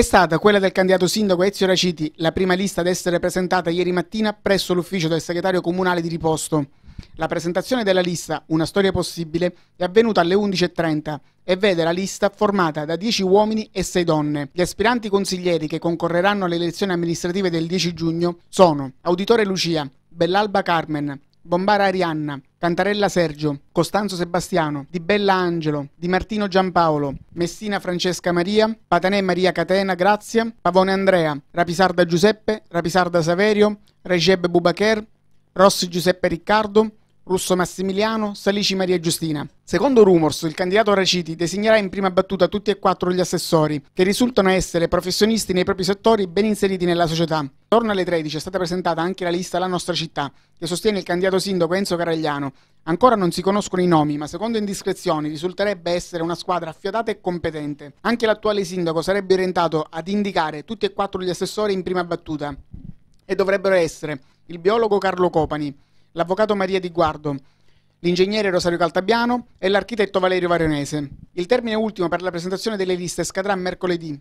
È stata quella del candidato sindaco Ezio Raciti, la prima lista ad essere presentata ieri mattina presso l'ufficio del segretario comunale di Riposto. La presentazione della lista Una storia possibile è avvenuta alle 11.30 e vede la lista formata da 10 uomini e 6 donne. Gli aspiranti consiglieri che concorreranno alle elezioni amministrative del 10 giugno sono Auditore Lucia, Bellalba Carmen, Bombara Arianna, Cantarella Sergio, Costanzo Sebastiano, Di Bella Angelo, Di Martino Giampaolo, Messina Francesca Maria, Patanè Maria Catena Grazia, Pavone Andrea, Rapisarda Giuseppe, Rapisarda Saverio, Recep Bubacher, Rossi Giuseppe Riccardo, Russo Massimiliano, Salici Maria Giustina. Secondo Rumors, il candidato Raciti designerà in prima battuta tutti e quattro gli assessori, che risultano essere professionisti nei propri settori ben inseriti nella società. Torno alle 13 è stata presentata anche la lista La nostra città, che sostiene il candidato sindaco Enzo Caragliano. Ancora non si conoscono i nomi, ma secondo indiscrezioni risulterebbe essere una squadra affiatata e competente. Anche l'attuale sindaco sarebbe orientato ad indicare tutti e quattro gli assessori in prima battuta. E dovrebbero essere il biologo Carlo Copani, l'avvocato Maria Di Guardo, l'ingegnere Rosario Caltabiano e l'architetto Valerio Varonese. Il termine ultimo per la presentazione delle liste scadrà mercoledì